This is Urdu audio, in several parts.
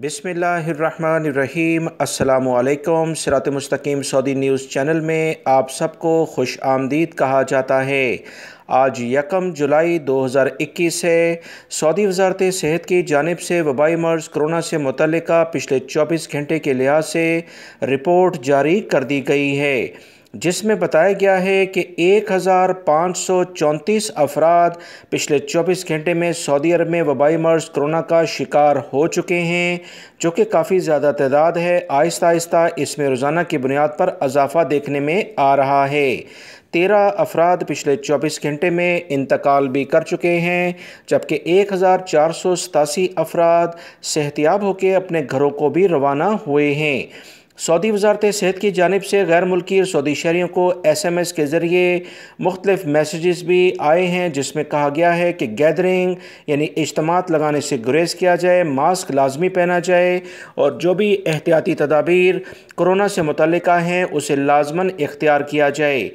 بسم اللہ الرحمن الرحیم السلام علیکم صراط مستقیم سعودی نیوز چینل میں آپ سب کو خوش آمدید کہا جاتا ہے آج یکم جولائی دو ہزار اکیس ہے سعودی وزارت صحت کی جانب سے وبائی مرض کرونا سے متعلقہ پچھلے چوبیس گھنٹے کے لحاظ سے رپورٹ جاری کر دی گئی ہے جس میں بتایا گیا ہے کہ ایک ہزار پانچ سو چونتیس افراد پچھلے چوبیس گھنٹے میں سعودی عرب میں وبائی مرض کرونا کا شکار ہو چکے ہیں جو کہ کافی زیادہ تعداد ہے آہستہ آہستہ اس میں روزانہ کی بنیاد پر اضافہ دیکھنے میں آ رہا ہے تیرہ افراد پچھلے چوبیس گھنٹے میں انتقال بھی کر چکے ہیں جبکہ ایک ہزار چار سو ستاسی افراد صحتیاب ہو کے اپنے گھروں کو بھی روانہ ہوئے ہیں سعودی وزارت صحت کی جانب سے غیر ملکی اور سعودی شہریوں کو ایس ایم ایس کے ذریعے مختلف میسیجز بھی آئے ہیں جس میں کہا گیا ہے کہ گیدرنگ یعنی اجتماعات لگانے سے گریز کیا جائے ماسک لازمی پہنا جائے اور جو بھی احتیاطی تدابیر کرونا سے متعلقہ ہیں اسے لازماً اختیار کیا جائے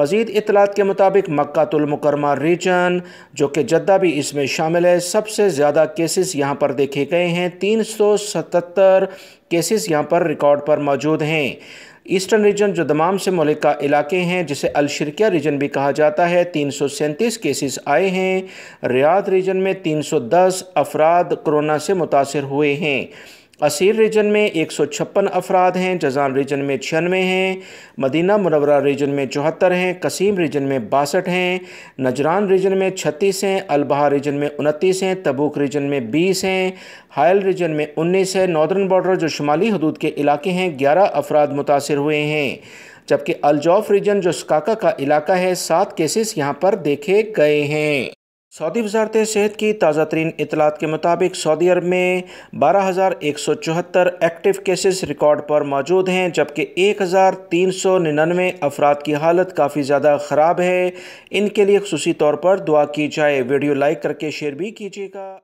مزید اطلاعات کے مطابق مکہ المکرمہ ریجن جو کہ جدہ بھی اس میں شامل ہے سب سے زیادہ کیسز یہاں پر دیکھے گئے ہیں تین سو ستتر کیسز یہاں پر ریکارڈ پر موجود ہیں ایسٹرن ریجن جو دمام سے ملکہ علاقے ہیں جسے الشرکیہ ریجن بھی کہا جاتا ہے تین سو سینتیس کیسز آئے ہیں ریاض ریجن میں تین سو دس افراد کرونا سے متاثر ہوئے ہیں اسیر ریجن میں ایک سو چھپن افراد ہیں جزان ریجن میں چھیانوے ہیں مدینہ منورہ ریجن میں چوہتر ہیں قسیم ریجن میں باسٹھ ہیں نجران ریجن میں چھتیس ہیں البہا ریجن میں انتیس ہیں تبوک ریجن میں بیس ہیں ہائل ریجن میں انیس ہے نارڈرن بارڈر جو شمالی حدود کے علاقے ہیں گیارہ افراد متاثر ہوئے ہیں جبکہ الجوف ریجن جو سکاکا کا علاقہ ہے سات کیسز یہاں پر دیکھے گئے ہیں سعودی وزارت صحت کی تازہ ترین اطلاعات کے مطابق سعودی عرب میں بارہ ہزار ایک سو چوہتر ایکٹیو کیسز ریکارڈ پر موجود ہیں جبکہ ایک ہزار تین سو ننانوے افراد کی حالت کافی زیادہ خراب ہے ان کے لیے خصوصی طور پر دعا کی جائے ویڈیو لائک کر کے شیئر بھی کیجیے گا